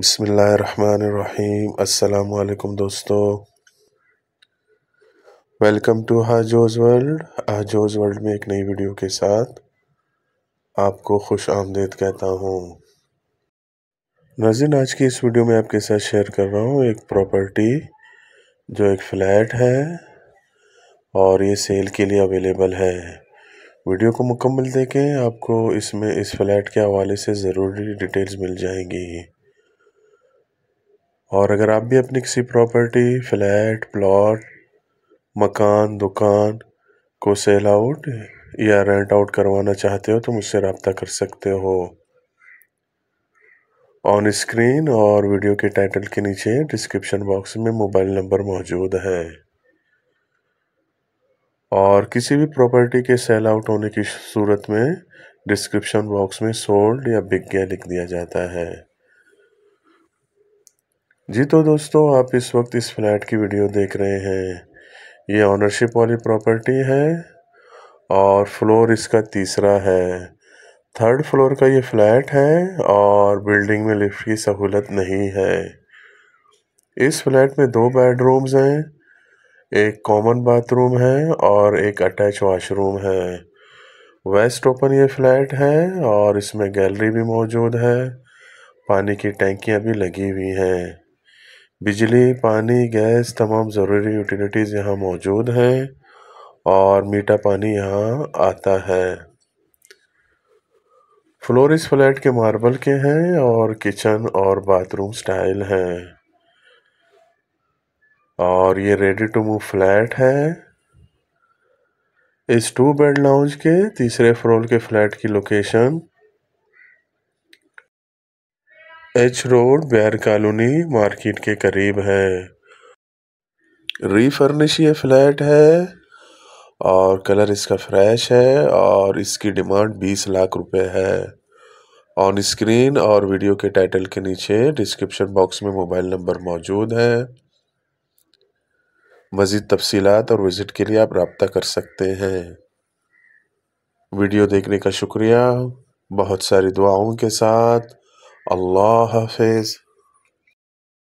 बसमीम् अल्लाम दोस्तों welcome to हाजोज़ वर्ल्ड हाजोज़ वर्ल्ड में एक नई वीडियो के साथ आपको खुश आमदेद कहता हूँ नज़ीन आज की इस वीडियो में आपके साथ शेयर कर रहा हूँ एक प्रॉपर्टी जो एक फ़्लैट है और ये सेल के लिए अवेलेबल है वीडियो को मुकम्मल देखें आपको इसमें इस फ़्लैट के हवाले से ज़रूरी डिटेल्स मिल जाएंगी और अगर आप भी अपनी किसी प्रॉपर्टी फ्लैट प्लॉट मकान दुकान को सेल आउट या रेंट आउट करवाना चाहते हो तो मुझसे रबता कर सकते हो ऑन स्क्रीन और वीडियो के टाइटल के नीचे डिस्क्रिप्शन बॉक्स में मोबाइल नंबर मौजूद है और किसी भी प्रॉपर्टी के सेल आउट होने की सूरत में डिस्क्रिप्शन बॉक्स में सोल्ड या बिग गया लिख दिया जाता है जी तो दोस्तों आप इस वक्त इस फ्लैट की वीडियो देख रहे हैं ये ऑनरशिप वाली प्रॉपर्टी है और फ्लोर इसका तीसरा है थर्ड फ्लोर का ये फ्लैट है और बिल्डिंग में लिफ्ट की सहूलत नहीं है इस फ्लैट में दो बेडरूम्स हैं एक कॉमन बाथरूम है और एक अटैच वाशरूम है वेस्ट ओपन ये फ्लैट है और इसमें गैलरी भी मौजूद है पानी की टैंकियाँ भी लगी हुई हैं बिजली पानी गैस तमाम ज़रूरी यूटिलिटीज़ यहाँ मौजूद हैं और मीठा पानी यहाँ आता है फ्लोर इस फ्लैट के मार्बल के हैं और किचन और बाथरूम स्टाइल हैं और ये रेडी टू मूव फ्लैट है इस टू बेड लाउंज के तीसरे फ्लोर के फ्लैट की लोकेशन एच रोड बैर कॉलोनी मार्केट के करीब है रीफर्निश ये फ्लैट है और कलर इसका फ्रेश है और इसकी डिमांड बीस लाख रुपए है ऑन स्क्रीन और वीडियो के टाइटल के नीचे डिस्क्रिप्शन बॉक्स में मोबाइल नंबर मौजूद है मज़ीद तफसीत और विज़िट के लिए आप रबता कर सकते हैं वीडियो देखने का शुक्रिया बहुत सारी दुआओं के साथ Allah Hafiz.